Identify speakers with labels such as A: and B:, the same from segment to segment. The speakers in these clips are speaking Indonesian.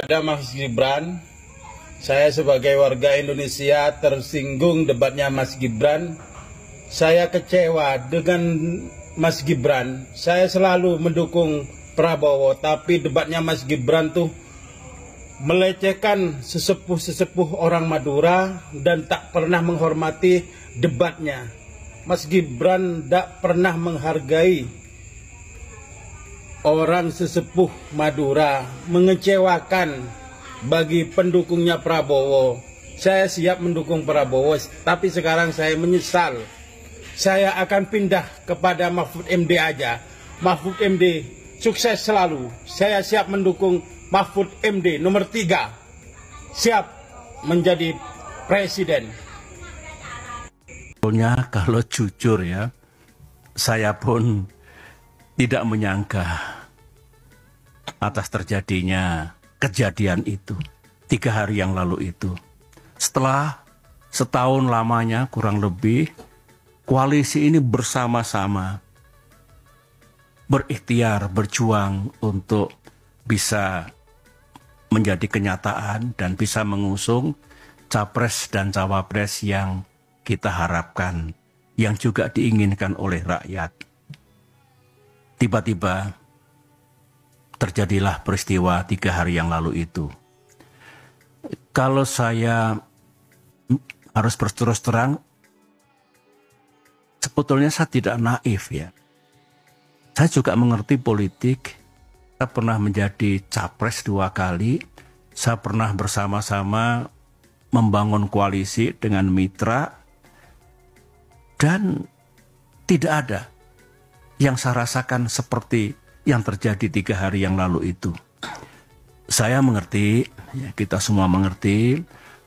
A: Ada Mas Gibran, saya sebagai warga Indonesia tersinggung debatnya Mas Gibran. Saya kecewa dengan Mas Gibran. Saya selalu mendukung Prabowo, tapi debatnya Mas Gibran tuh melecehkan sesepuh-sesepuh orang Madura dan tak pernah menghormati debatnya. Mas Gibran tak pernah menghargai orang sesepuh Madura mengecewakan bagi pendukungnya Prabowo. Saya siap mendukung Prabowo, tapi sekarang saya menyesal. Saya akan pindah kepada Mahfud MD aja. Mahfud MD sukses selalu. Saya siap mendukung Mahfud MD nomor tiga, Siap menjadi presiden.
B: Kalau jujur ya, saya pun tidak menyangka atas terjadinya kejadian itu tiga hari yang lalu itu. Setelah setahun lamanya kurang lebih koalisi ini bersama-sama berikhtiar, berjuang untuk bisa menjadi kenyataan dan bisa mengusung capres dan cawapres yang kita harapkan, yang juga diinginkan oleh rakyat. Tiba-tiba terjadilah peristiwa tiga hari yang lalu itu. Kalau saya harus berterus terang, sebetulnya saya tidak naif ya. Saya juga mengerti politik. Saya pernah menjadi capres dua kali. Saya pernah bersama-sama membangun koalisi dengan mitra dan tidak ada yang saya rasakan seperti yang terjadi tiga hari yang lalu itu. Saya mengerti, ya kita semua mengerti,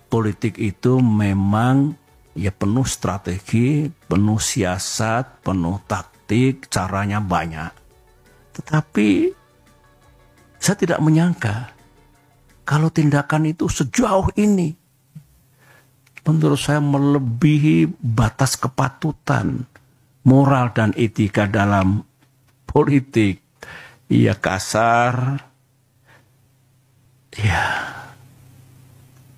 B: politik itu memang ya penuh strategi, penuh siasat, penuh taktik, caranya banyak. Tetapi saya tidak menyangka kalau tindakan itu sejauh ini menurut saya melebihi batas kepatutan, moral dan etika dalam politik. Iya kasar. Ya.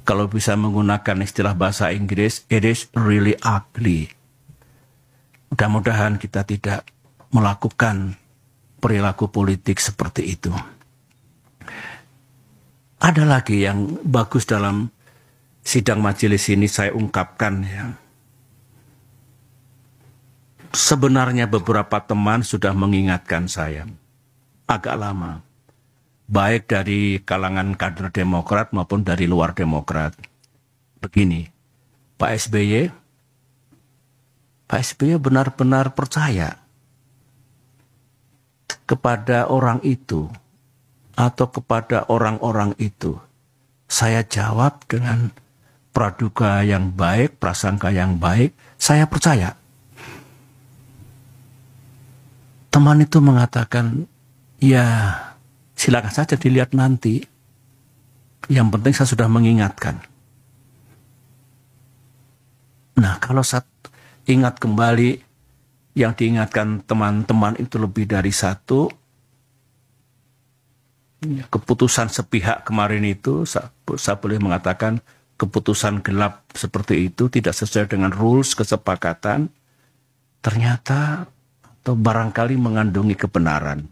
B: Kalau bisa menggunakan istilah bahasa Inggris, it is really ugly. Mudah-mudahan kita tidak melakukan perilaku politik seperti itu. Ada lagi yang bagus dalam sidang majelis ini saya ungkapkan ya Sebenarnya beberapa teman sudah mengingatkan saya agak lama, baik dari kalangan kader Demokrat maupun dari luar Demokrat. Begini, Pak SBY, Pak SBY benar-benar percaya kepada orang itu atau kepada orang-orang itu. Saya jawab dengan praduga yang baik, prasangka yang baik, saya percaya teman itu mengatakan, ya silakan saja dilihat nanti. Yang penting saya sudah mengingatkan. Nah kalau saat ingat kembali yang diingatkan teman-teman itu lebih dari satu, ya, keputusan sepihak kemarin itu saya boleh mengatakan keputusan gelap seperti itu tidak sesuai dengan rules kesepakatan ternyata atau barangkali mengandungi kebenaran.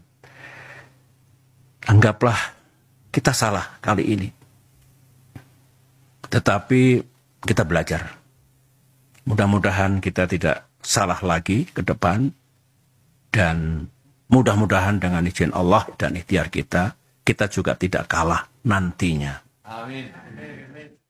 B: Anggaplah kita salah kali ini. Tetapi kita belajar. Mudah-mudahan kita tidak salah lagi ke depan dan mudah-mudahan dengan izin Allah dan ikhtiar kita, kita juga tidak kalah nantinya. Amin. Amin.